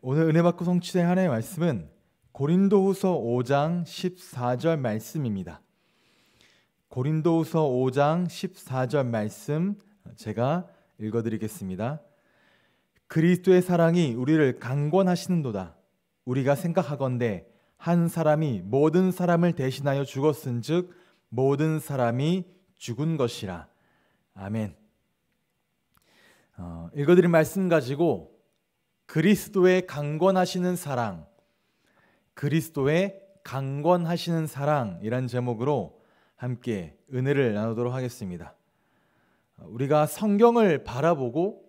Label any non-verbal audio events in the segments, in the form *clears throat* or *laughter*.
오늘 은혜 받고 성취된 하나의 말씀은 고린도후서 5장 14절 말씀입니다. 고린도후서 5장 14절 말씀 제가 읽어 드리겠습니다. 그리스도의 사랑이 우리를 강권하시는도다. 우리가 생각하건대 한 사람이 모든 사람을 대신하여 죽었은즉 모든 사람이 죽은 것이라. 아멘. 어, 읽어드린 말씀 가지고 그리스도의 강권하시는 사랑, 그리스도의 강권하시는 사랑이란 제목으로 함께 은혜를 나누도록 하겠습니다. 우리가 성경을 바라보고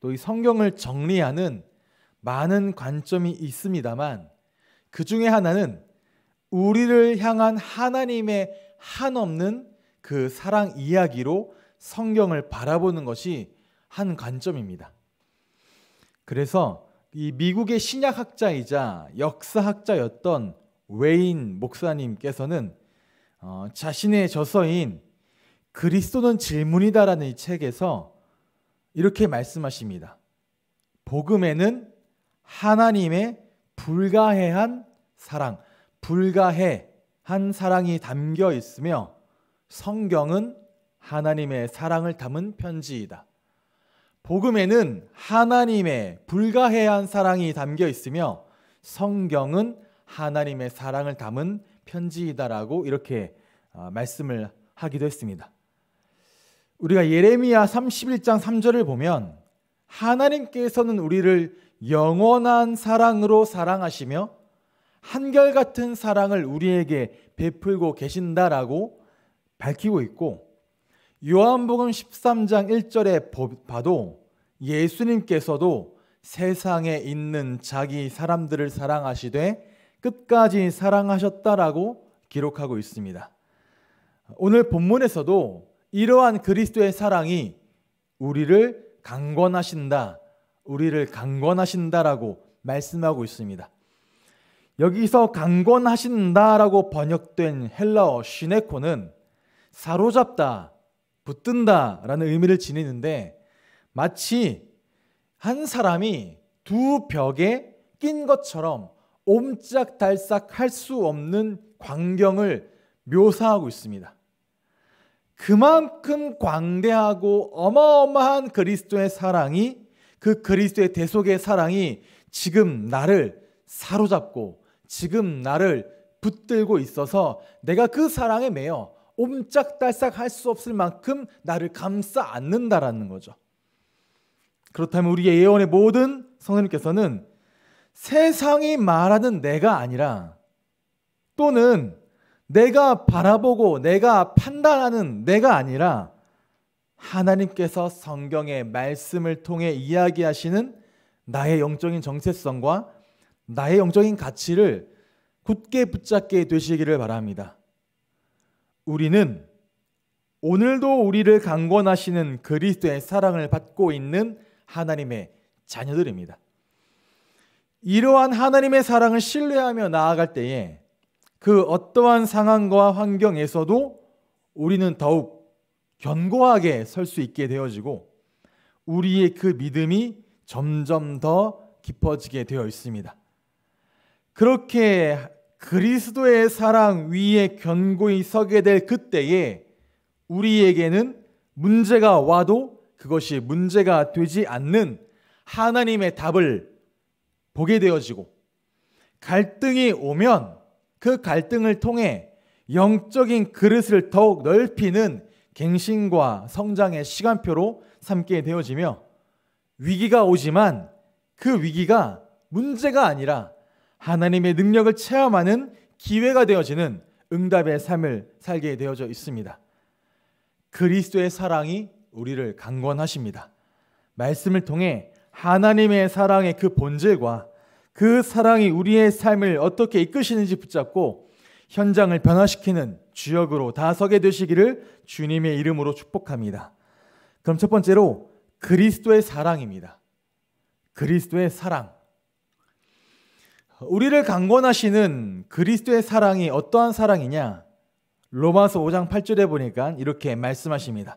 또 이 성경을 정리하는 많은 관점이 있습니다만 그 중에 하나는 우리를 향한 하나님의 한없는 그 사랑 이야기로 성경을 바라보는 것이 한 관점입니다. 그래서 이 미국의 신약학자이자 역사학자였던 웨인 목사님께서는 어, 자신의 저서인 그리스도는 질문이다라는 이 책에서 이렇게 말씀하십니다. 복음에는 하나님의 불가해한 사랑, 불가해한 사랑이 담겨 있으며 성경은 하나님의 사랑을 담은 편지이다. 복음에는 하나님의 불가해한 사랑이 담겨 있으며 성경은 하나님의 사랑을 담은 편지이다라고 이렇게 어, 말씀을 하기도 했습니다. 우리가 예레미야 31장 3절을 보면 하나님께서는 우리를 영원한 사랑으로 사랑하시며 한결같은 사랑을 우리에게 베풀고 계신다라고 밝히고 있고 요한복음 13장 1절에 봐도 예수님께서도 세상에 있는 자기 사람들을 사랑하시되 끝까지 사랑하셨다라고 기록하고 있습니다. 오늘 본문에서도 이러한 그리스도의 사랑이 우리를 강권하신다, 우리를 강권하신다라고 말씀하고 있습니다. 여기서 강권하신다라고 번역된 헬라어 시네코는 사로잡다 붙든다라는 의미를 지니는데 마치 한 사람이 두 벽에 낀 것처럼 옴짝달싹 할 수 없는 광경을 묘사하고 있습니다. 그만큼 광대하고 어마어마한 그리스도의 사랑이 그 그리스도의 대속의 사랑이 지금 나를 사로잡고 지금 나를 붙들고 있어서 내가 그 사랑에 매여 옴짝달싹 할 수 없을 만큼 나를 감싸 안는다라는 거죠. 그렇다면 우리의 예언의 모든 성령님께서는 세상이 말하는 내가 아니라 또는 내가 바라보고 내가 판단하는 내가 아니라 하나님께서 성경의 말씀을 통해 이야기하시는 나의 영적인 정체성과 나의 영적인 가치를 굳게 붙잡게 되시기를 바랍니다. 우리는 오늘도 우리를 강권하시는 그리스도의 사랑을 받고 있는 하나님의 자녀들입니다. 이러한 하나님의 사랑을 신뢰하며 나아갈 때에 그 어떠한 상황과 환경에서도 우리는 더욱 견고하게 설 수 있게 되어지고 우리의 그 믿음이 점점 더 깊어지게 되어 있습니다. 그렇게 그리스도의 사랑 위에 견고히 서게 될 그때에 우리에게는 문제가 와도 그것이 문제가 되지 않는 하나님의 답을 보게 되어지고 갈등이 오면 그 갈등을 통해 영적인 그릇을 더욱 넓히는 갱신과 성장의 시간표로 삼게 되어지며 위기가 오지만 그 위기가 문제가 아니라 하나님의 능력을 체험하는 기회가 되어지는 응답의 삶을 살게 되어져 있습니다. 그리스도의 사랑이 우리를 강권하십니다. 말씀을 통해 하나님의 사랑의 그 본질과 그 사랑이 우리의 삶을 어떻게 이끄시는지 붙잡고 현장을 변화시키는 주역으로 다서게 되시기를 주님의 이름으로 축복합니다. 그럼 첫 번째로 그리스도의 사랑입니다. 그리스도의 사랑. 우리를 강권하시는 그리스도의 사랑이 어떠한 사랑이냐? 로마서 5장 8절에 보니까 이렇게 말씀하십니다.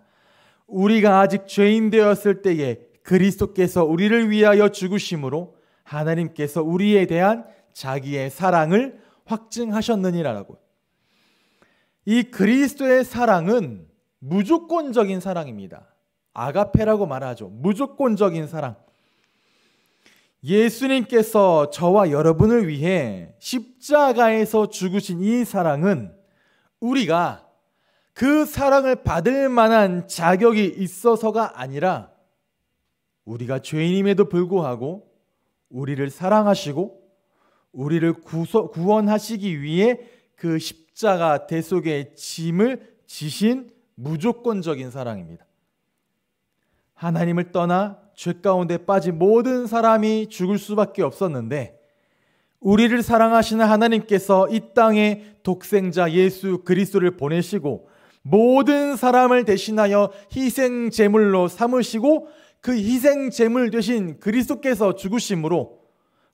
우리가 아직 죄인 되었을 때에 그리스도께서 우리를 위하여 죽으심으로 하나님께서 우리에 대한 자기의 사랑을 확증하셨느니라라고. 이 그리스도의 사랑은 무조건적인 사랑입니다. 아가페라고 말하죠. 무조건적인 사랑. 예수님께서 저와 여러분을 위해 십자가에서 죽으신 이 사랑은 우리가 그 사랑을 받을 만한 자격이 있어서가 아니라 우리가 죄인임에도 불구하고 우리를 사랑하시고 우리를 구소, 구원하시기 위해 그 십자가 대속의 짐을 지신 무조건적인 사랑입니다. 하나님을 떠나 죄 가운데 빠진 모든 사람이 죽을 수밖에 없었는데 우리를 사랑하시는 하나님께서 이 땅에 독생자 예수 그리스도를 보내시고 모든 사람을 대신하여 희생 제물로 삼으시고 그 희생 제물 되신 그리스도께서 죽으심으로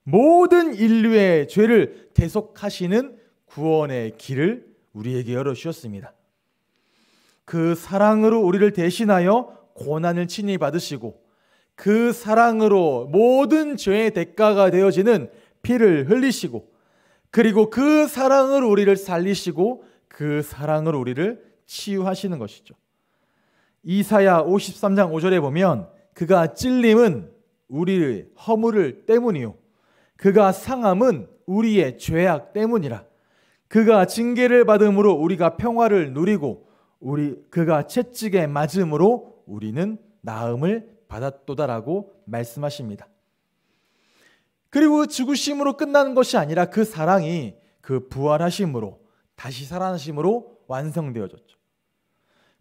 모든 인류의 죄를 대속하시는 구원의 길을 우리에게 열어 주셨습니다. 그 사랑으로 우리를 대신하여 고난을 친히 받으시고 그 사랑으로 모든 죄의 대가가 되어지는 피를 흘리시고 그리고 그 사랑으로 우리를 살리시고 그 사랑으로 우리를 치유하시는 것이죠. 이사야 53장 5절에 보면 그가 찔림은 우리의 허물을 때문이요 그가 상함은 우리의 죄악 때문이라 그가 징계를 받음으로 우리가 평화를 누리고 우리 그가 채찍에 맞음으로 우리는 나음을 받았도다라고 말씀하십니다. 그리고 죽으심으로 끝나는 것이 아니라 그 사랑이 그 부활하심으로 다시 살아나심으로 완성되어졌죠.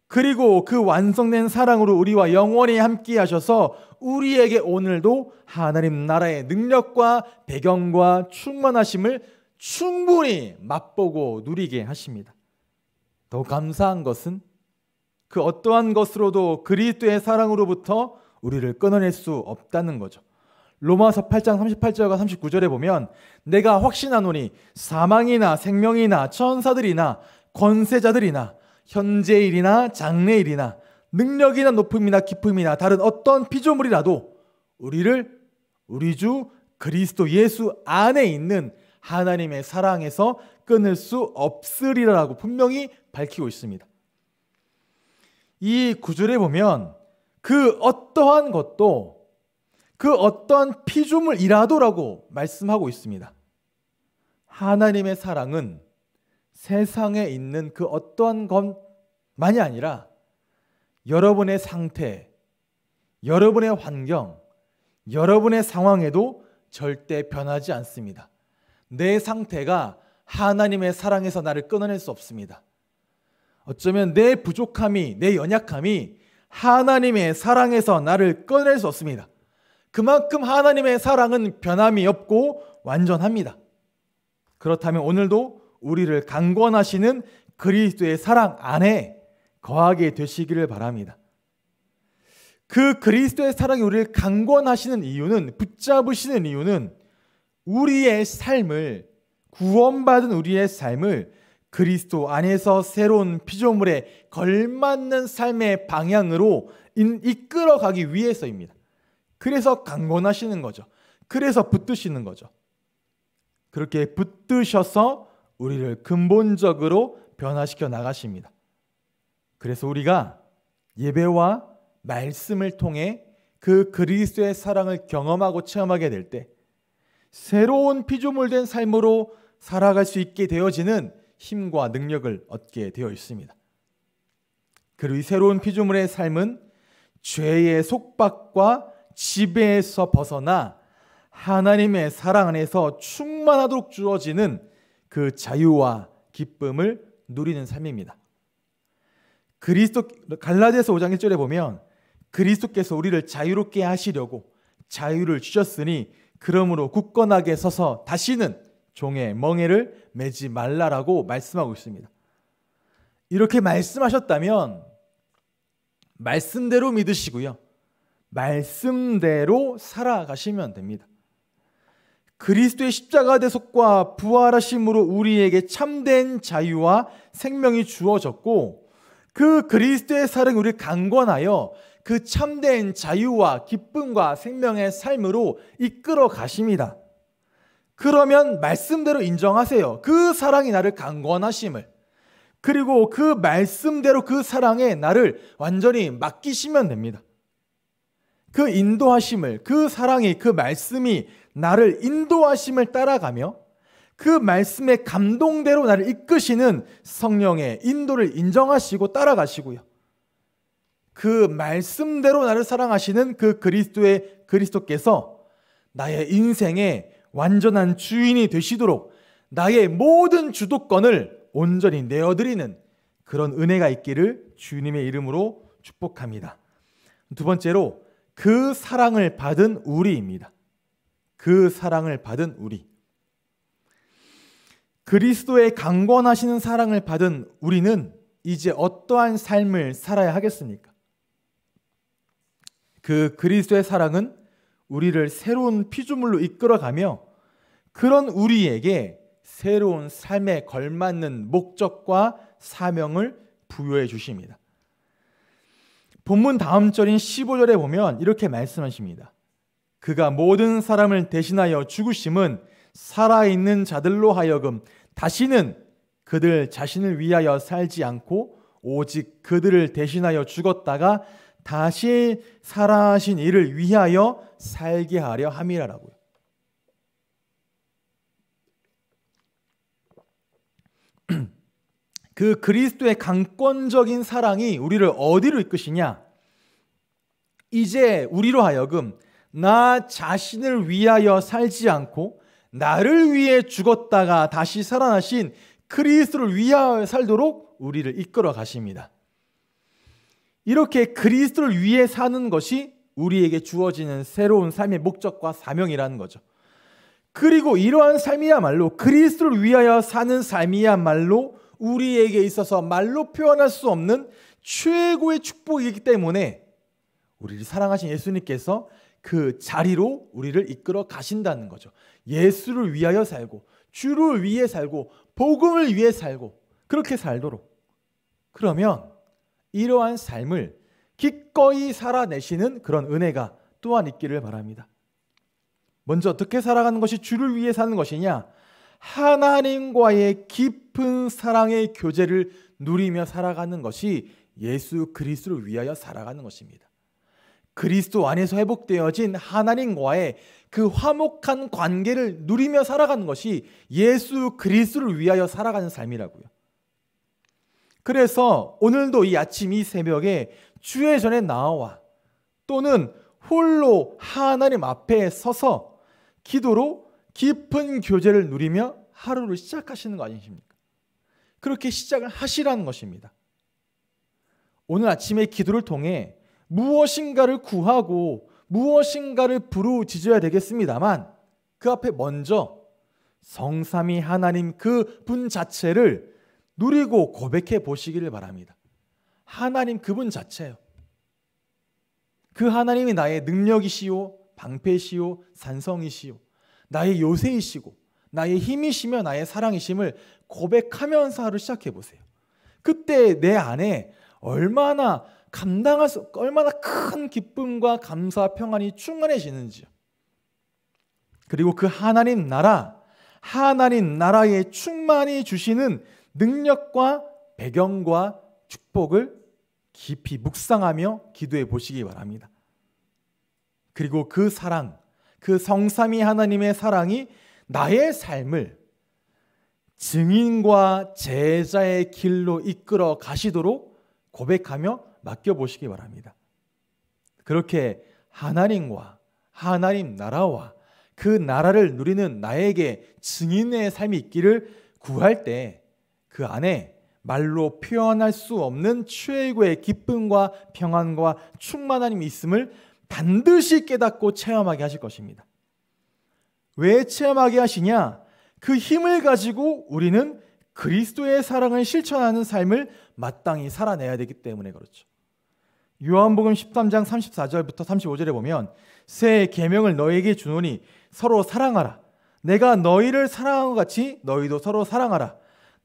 그리고 그 완성된 사랑으로 우리와 영원히 함께 하셔서 우리에게 오늘도 하나님 나라의 능력과 배경과 충만하심을 충분히 맛보고 누리게 하십니다. 더 감사한 것은 그 어떠한 것으로도 그리스도의 사랑으로부터 우리를 끊어낼 수 없다는 거죠. 로마서 8장 38절과 39절에 보면 내가 확신하노니 사망이나 생명이나 천사들이나 권세자들이나 현재일이나 장래일이나 능력이나 높음이나 깊음이나 다른 어떤 피조물이라도 우리를 우리 주 그리스도 예수 안에 있는 하나님의 사랑에서 끊을 수 없으리라고 분명히 밝히고 있습니다. 이 구절에 보면 그 어떠한 것도 그어떠한 피조물이라도라고 말씀하고 있습니다. 하나님의 사랑은 세상에 있는 그 어떠한 것만이 아니라 여러분의 상태, 여러분의 환경, 여러분의 상황에도 절대 변하지 않습니다. 내 상태가 하나님의 사랑에서 나를 끊어낼 수 없습니다. 어쩌면 내 부족함이, 내 연약함이 하나님의 사랑에서 나를 꺼낼 수 없습니다. 그만큼 하나님의 사랑은 변함이 없고 완전합니다. 그렇다면 오늘도 우리를 강권하시는 그리스도의 사랑 안에 거하게 되시기를 바랍니다. 그 그리스도의 사랑이 우리를 강권하시는 이유는 붙잡으시는 이유는 우리의 삶을 구원받은 우리의 삶을 그리스도 안에서 새로운 피조물에 걸맞는 삶의 방향으로 이끌어가기 위해서입니다. 그래서 강건하시는 거죠. 그래서 붙드시는 거죠. 그렇게 붙드셔서 우리를 근본적으로 변화시켜 나가십니다. 그래서 우리가 예배와 말씀을 통해 그 그리스도의 사랑을 경험하고 체험하게 될 때 새로운 피조물 된 삶으로 살아갈 수 있게 되어지는 힘과 능력을 얻게 되어 있습니다. 그리고 이 새로운 피조물의 삶은 죄의 속박과 지배에서 벗어나 하나님의 사랑 안에서 충만하도록 주어지는 그 자유와 기쁨을 누리는 삶입니다. 그리스도 갈라디아서 5장 1절에 보면 그리스도께서 우리를 자유롭게 하시려고 자유를 주셨으니 그러므로 굳건하게 서서 다시는 종의 멍에를 매지 말라라고 말씀하고 있습니다. 이렇게 말씀하셨다면 말씀대로 믿으시고요. 말씀대로 살아가시면 됩니다. 그리스도의 십자가 대속과 부활하심으로 우리에게 참된 자유와 생명이 주어졌고 그 그리스도의 사랑이 우리 강권하여 그 참된 자유와 기쁨과 생명의 삶으로 이끌어 가십니다. 그러면 말씀대로 인정하세요. 그 사랑이 나를 강권하심을. 그리고 그 말씀대로 그 사랑에 나를 완전히 맡기시면 됩니다. 그 인도하심을, 그 사랑이, 그 말씀이 나를 인도하심을 따라가며 그 말씀의 감동대로 나를 이끄시는 성령의 인도를 인정하시고 따라가시고요. 그 말씀대로 나를 사랑하시는 그 그리스도의 그리스도께서 나의 인생에 완전한 주인이 되시도록 나의 모든 주도권을 온전히 내어드리는 그런 은혜가 있기를 주님의 이름으로 축복합니다. 두 번째로 그 사랑을 받은 우리입니다. 그 사랑을 받은 우리. 그리스도의 강권하시는 사랑을 받은 우리는 이제 어떠한 삶을 살아야 하겠습니까? 그 그리스도의 사랑은 우리를 새로운 피조물로 이끌어가며 그런 우리에게 새로운 삶에 걸맞는 목적과 사명을 부여해 주십니다. 본문 다음 절인 15절에 보면 이렇게 말씀하십니다. 그가 모든 사람을 대신하여 죽으심은 살아있는 자들로 하여금 다시는 그들 자신을 위하여 살지 않고 오직 그들을 대신하여 죽었다가 다시 살아하신 이를 위하여 살게 하려 함이라라고요. *clears throat* 그 그리스도의 강권적인 사랑이 우리를 어디로 이끄시냐? 이제 우리로 하여금 나 자신을 위하여 살지 않고 나를 위해 죽었다가 다시 살아나신 그리스도를 위하여 살도록 우리를 이끌어 가십니다. 이렇게 그리스도를 위해 사는 것이 우리에게 주어지는 새로운 삶의 목적과 사명이라는 거죠. 그리고 이러한 삶이야말로 그리스도를 위하여 사는 삶이야말로 우리에게 있어서 말로 표현할 수 없는 최고의 축복이기 때문에 우리를 사랑하신 예수님께서 그 자리로 우리를 이끌어 가신다는 거죠. 예수를 위하여 살고 주를 위해 살고 복음을 위해 살고 그렇게 살도록 그러면 이러한 삶을 기꺼이 살아내시는 그런 은혜가 또한 있기를 바랍니다. 먼저 어떻게 살아가는 것이 주를 위해 사는 것이냐? 하나님과의 깊은 사랑의 교제를 누리며 살아가는 것이 예수 그리스도를 위하여 살아가는 것입니다. 그리스도 안에서 회복되어진 하나님과의 그 화목한 관계를 누리며 살아가는 것이 예수 그리스도를 위하여 살아가는 삶이라고요. 그래서 오늘도 이 아침 이 새벽에 주의 전에 나와 또는 홀로 하나님 앞에 서서 기도로 깊은 교제를 누리며 하루를 시작하시는 거 아니십니까? 그렇게 시작을 하시라는 것입니다. 오늘 아침에 기도를 통해 무엇인가를 구하고 무엇인가를 부르짖어야 되겠습니다만 그 앞에 먼저 성삼이 하나님 그 분 자체를 누리고 고백해 보시기를 바랍니다. 하나님 그분 자체요. 그 하나님이 나의 능력이시요, 방패시요, 산성이시요, 나의 요새이시고, 나의 힘이시며 나의 사랑이심을 고백하면서 하루 시작해 보세요. 그때 내 안에 얼마나 감당할 수, 얼마나 큰 기쁨과 감사, 평안이 충만해지는지요. 그리고 그 하나님 나라, 하나님 나라에 충만히 주시는 능력과 배경과 축복을 깊이 묵상하며 기도해 보시기 바랍니다. 그리고 그 사랑, 그 성삼위 하나님의 사랑이 나의 삶을 증인과 제자의 길로 이끌어 가시도록 고백하며 맡겨보시기 바랍니다. 그렇게 하나님과 하나님 나라와 그 나라를 누리는 나에게 증인의 삶이 있기를 구할 때그 안에 말로 표현할 수 없는 최고의 기쁨과 평안과 충만함이 있음을 반드시 깨닫고 체험하게 하실 것입니다. 왜 체험하게 하시냐? 그 힘을 가지고 우리는 그리스도의 사랑을 실천하는 삶을 마땅히 살아내야 되기 때문에 그렇죠. 요한복음 13장 34절부터 35절에 보면 새 계명을 너에게 주노니 서로 사랑하라. 내가 너희를 사랑한 것 같이 너희도 서로 사랑하라.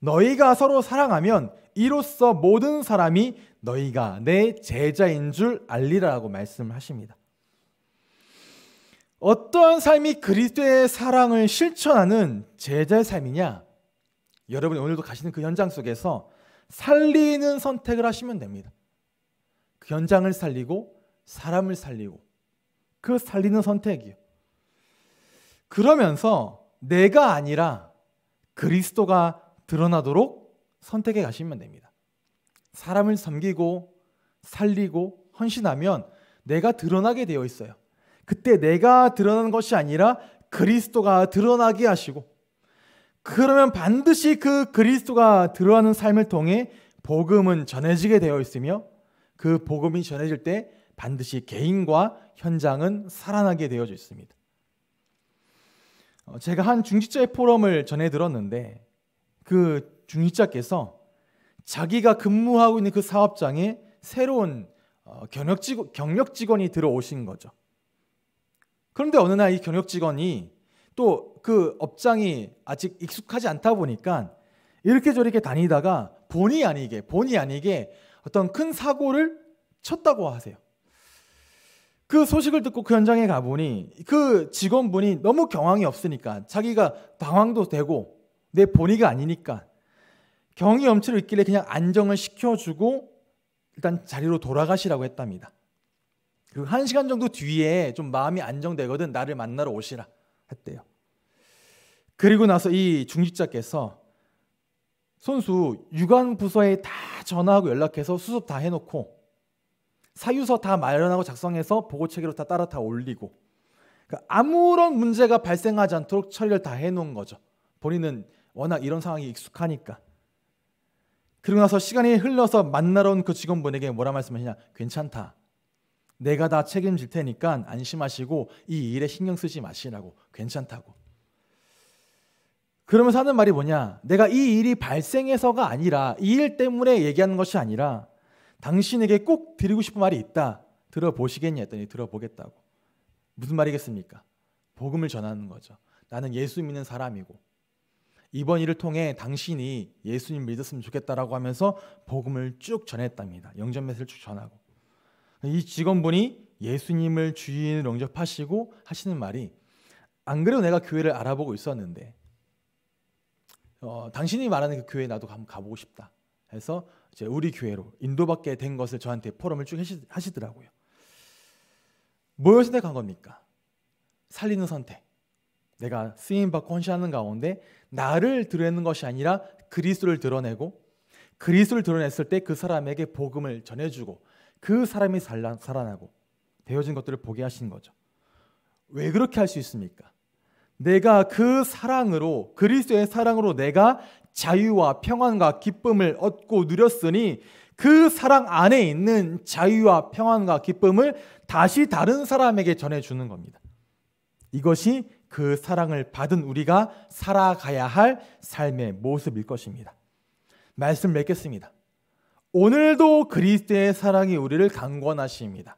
너희가 서로 사랑하면 이로써 모든 사람이 너희가 내 제자인 줄 알리라고 말씀을 하십니다. 어떠 삶이 그리스도의 사랑을 실천하는 제자의 삶이냐? 여러분이 오늘도 가시는 그 현장 속에서 살리는 선택을 하시면 됩니다. 그 현장을 살리고 사람을 살리고 그 살리는 선택이요. 그러면서 내가 아니라 그리스도가 드러나도록 선택해 가시면 됩니다. 사람을 섬기고 살리고 헌신하면 내가 드러나게 되어 있어요. 그때 내가 드러난 것이 아니라 그리스도가 드러나게 하시고 그러면 반드시 그 그리스도가 드러나는 삶을 통해 복음은 전해지게 되어 있으며 그 복음이 전해질 때 반드시 개인과 현장은 살아나게 되어져 있습니다. 어, 제가 한 중직자의 포럼을 전해 들었는데 그중위자께서 자기가 근무하고 있는 그 사업장에 새로운 어, 경력 직원, 경력 직원이 들어오신 거죠. 그런데 어느 날 이 경력 직원이 또 그 업장이 아직 익숙하지 않다 보니까 이렇게 저렇게 다니다가 본의 아니게 본의 아니게 어떤 큰 사고를 쳤다고 하세요. 그 소식을 듣고 그 현장에 가보니 그 직원분이 너무 경황이 없으니까 자기가 당황도 되고 내 본의가 아니니까 경이 염치로 있길래 그냥 안정을 시켜주고 일단 자리로 돌아가시라고 했답니다. 그리고 한 시간 정도 뒤에 좀 마음이 안정되거든 나를 만나러 오시라 했대요. 그리고 나서 이 중직자께서 손수 유관 부서에 다 전화하고 연락해서 수습 다 해놓고 사유서 다 마련하고 작성해서 보고 체계로 다 따라 다 올리고 그러니까 아무런 문제가 발생하지 않도록 처리를 다 해놓은 거죠. 본인은 워낙 이런 상황이 익숙하니까. 그러고 나서 시간이 흘러서 만나러 온 그 직원분에게 뭐라 말씀하시냐? 괜찮다. 내가 다 책임질 테니까 안심하시고 이 일에 신경 쓰지 마시라고. 괜찮다고. 그러면서 하는 말이 뭐냐? 내가 이 일이 발생해서가 아니라 이 일 때문에 얘기하는 것이 아니라 당신에게 꼭 드리고 싶은 말이 있다. 들어보시겠냐 했더니 들어보겠다고. 무슨 말이겠습니까? 복음을 전하는 거죠. 나는 예수 믿는 사람이고 이번 일을 통해 당신이 예수님 믿었으면 좋겠다라고 하면서 복음을 쭉 전했답니다. 영접 메시지를 쭉 전하고 이 직원분이 예수님을 주인으로 영접하시고 하시는 말이 안 그래도 내가 교회를 알아보고 있었는데 어, 당신이 말하는 그 교회 나도 한번 가보고 싶다 해서 이제 우리 교회로 인도받게 된 것을 저한테 포럼을 쭉 하시, 하시더라고요. 뭘 선택한 겁니까? 살리는 선택. 내가 쓰임 받고 헌신하는 가운데 나를 드러내는 것이 아니라 그리스도를 드러내고 그리스도를 드러냈을 때 그 사람에게 복음을 전해주고 그 사람이 살아나고 되어진 것들을 보게 하신 거죠. 왜 그렇게 할 수 있습니까? 내가 그 사랑으로 그리스도의 사랑으로 내가 자유와 평안과 기쁨을 얻고 누렸으니 그 사랑 안에 있는 자유와 평안과 기쁨을 다시 다른 사람에게 전해 주는 겁니다. 이것이 그 사랑을 받은 우리가 살아가야 할 삶의 모습일 것입니다. 말씀 맺겠습니다. 오늘도 그리스도의 사랑이 우리를 강권하십니다.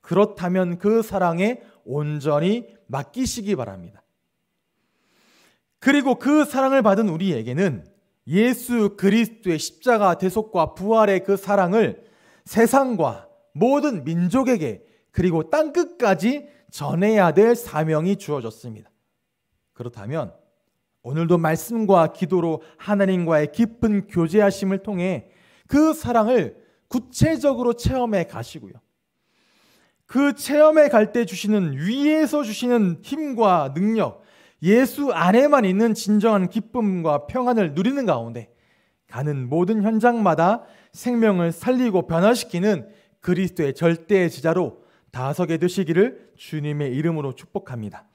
그렇다면 그 사랑에 온전히 맡기시기 바랍니다. 그리고 그 사랑을 받은 우리에게는 예수 그리스도의 십자가 대속과 부활의 그 사랑을 세상과 모든 민족에게 그리고 땅 끝까지 전해야 될 사명이 주어졌습니다. 그렇다면 오늘도 말씀과 기도로 하나님과의 깊은 교제하심을 통해 그 사랑을 구체적으로 체험해 가시고요. 그 체험에 갈 때 주시는 위에서 주시는 힘과 능력, 예수 안에만 있는 진정한 기쁨과 평안을 누리는 가운데 가는 모든 현장마다 생명을 살리고 변화시키는 그리스도의 절대 지자로 다섯개드시기를 주님의 이름으로 축복합니다.